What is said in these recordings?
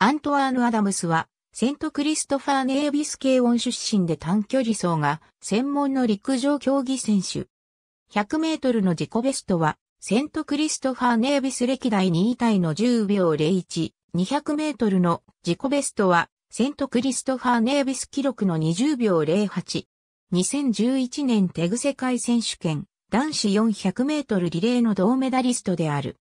アントワーヌ・アダムスは、セントクリストファー・ネイビス系音出身で短距離走が専門の陸上競技選手。100メートルの自己ベストは、セントクリストファー・ネイビス歴代2位タイの10秒01、200メートルの自己ベストは、セントクリストファー・ネイビス記録の20秒08。2011年テグ世界選手権男子400メートルリレーの銅メダリストである。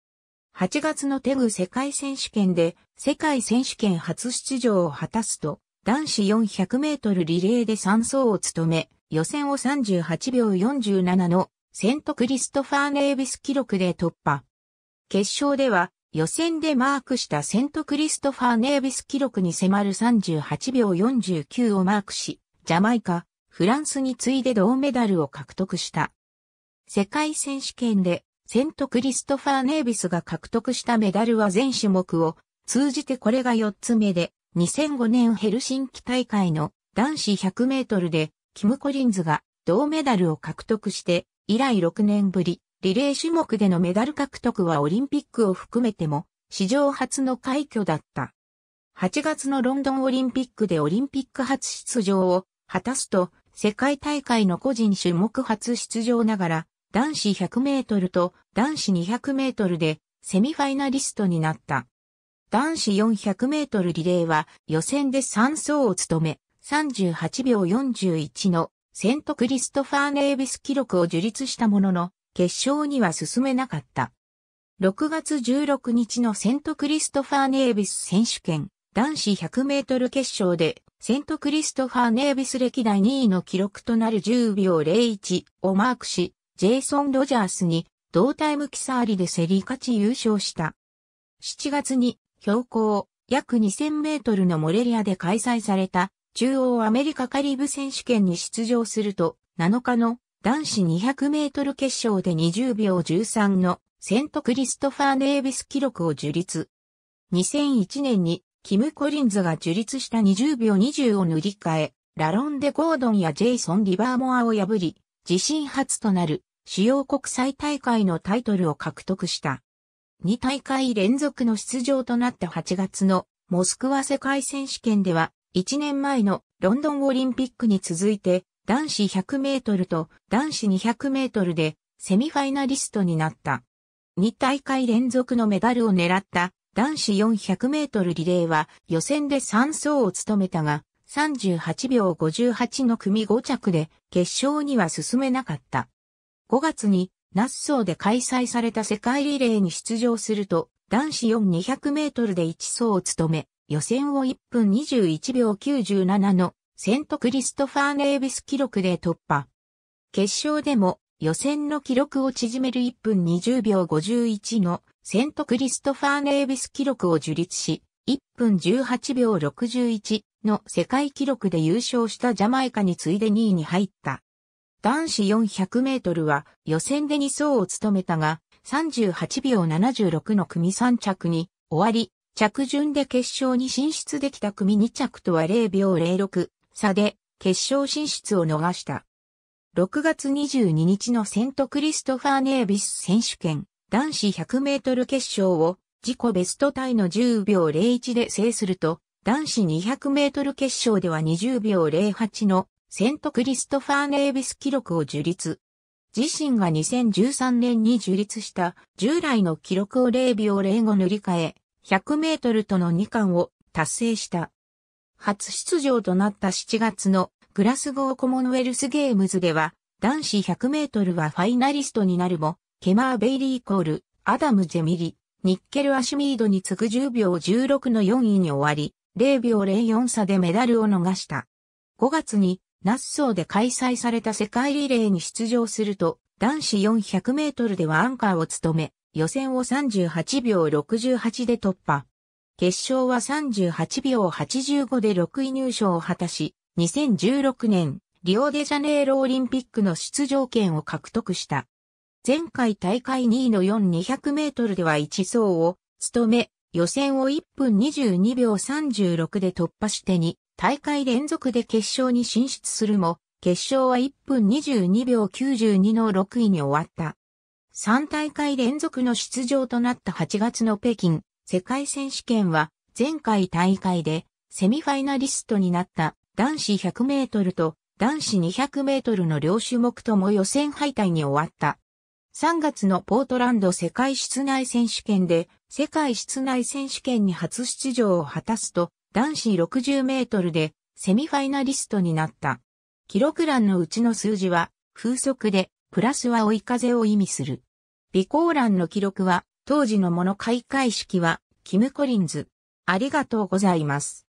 8月のテグ世界選手権で世界選手権初出場を果たすと、男子400メートルリレーで3走を務め、予選を38秒47のセントクリストファー・ネービス記録で突破。決勝では予選でマークしたセントクリストファー・ネービス記録に迫る38秒49をマークし、ジャマイカ、フランスに次いで銅メダルを獲得した。世界選手権でセントクリストファー・ネイビスが獲得したメダルは全種目を通じてこれが4つ目で、2005年ヘルシンキ大会の男子100メートルで、キム・コリンズが銅メダルを獲得して、以来6年ぶり、リレー種目でのメダル獲得はオリンピックを含めても、史上初の快挙だった。8月のロンドンオリンピックでオリンピック初出場を果たすと、世界大会の個人種目初出場ながら、男子100メートルと男子200メートルでセミファイナリストになった。男子400メートルリレーは予選で3走を務め、38秒41のセントクリストファー・ネービス記録を樹立したものの、決勝には進めなかった。6月16日のセントクリストファー・ネービス選手権男子100メートル決勝で、セントクリストファー・ネービス歴代2位の記録となる10秒01をマークし、ジェイソン・ロジャースに同タイムキサーリで競り勝ち優勝した。7月に標高約2000メートルのモレリアで開催された中央アメリカカリブ選手権に出場すると7日の男子200メートル決勝で20秒13のセントクリストファー・ネービス記録を樹立。2001年にキム・コリンズが樹立した20秒20を塗り替え、ラロンデ・ゴードンやジェイソン・リバーモアを破り、自身初となる主要国際大会のタイトルを獲得した。2大会連続の出場となった8月のモスクワ世界選手権では、1年前のロンドンオリンピックに続いて、男子100メートルと男子200メートルでセミファイナリストになった。2大会連続のメダルを狙った男子400メートルリレーは予選で3走を務めたが、38秒58の組5着で決勝には進めなかった。5月にナッソーで開催された世界リレーに出場すると、男子4200メートルで1走を務め、予選を1分21秒97のセントクリストファー・ネービス記録で突破。決勝でも予選の記録を縮める1分20秒51のセントクリストファー・ネービス記録を樹立し、1分18秒61の世界記録で優勝したジャマイカに次いで2位に入った。男子400メートルは予選で2走を務めたが、38秒76の組3着に終わり、着順で決勝に進出できた組2着とは0秒06差で決勝進出を逃した。6月22日のセントクリストファー・ネービス選手権男子100メートル決勝を自己ベストタイの10秒01で制すると、男子200メートル決勝では20秒08のセントクリストファー・ネイビス記録を樹立。自身が2013年に樹立した従来の記録を0秒05塗り替え、100メートルとの2冠を達成した。初出場となった7月のグラスゴーコモンウェルスゲームズでは、男子100メートルはファイナリストになるも、ケマー・ベイリーコール、アダム・ジェミリ、ニッケル・アシュミードに次ぐ10秒16の4位に終わり、0秒04差でメダルを逃した。5月にナッソーで開催された世界リレーに出場すると、男子400メートルではアンカーを務め、予選を38秒68で突破。決勝は38秒85で6位入賞を果たし、2016年、リオデジャネイロオリンピックの出場権を獲得した。前回大会2位の4200メートルでは1走を務め、予選を1分22秒36で突破して2大会連続で決勝に進出するも、決勝は1分22秒92の6位に終わった。3大会連続の出場となった8月の北京世界選手権は前回大会でセミファイナリストになった男子100メートルと男子200メートルの両種目とも予選敗退に終わった。3月のポートランド世界室内選手権で世界室内選手権に初出場を果たすと男子60メートルでセミファイナリストになった。記録欄のうちの数字は風速で、プラスは追い風を意味する。備考欄の記録は、当時のもの開会式は、キム・コリンズ。ありがとうございます。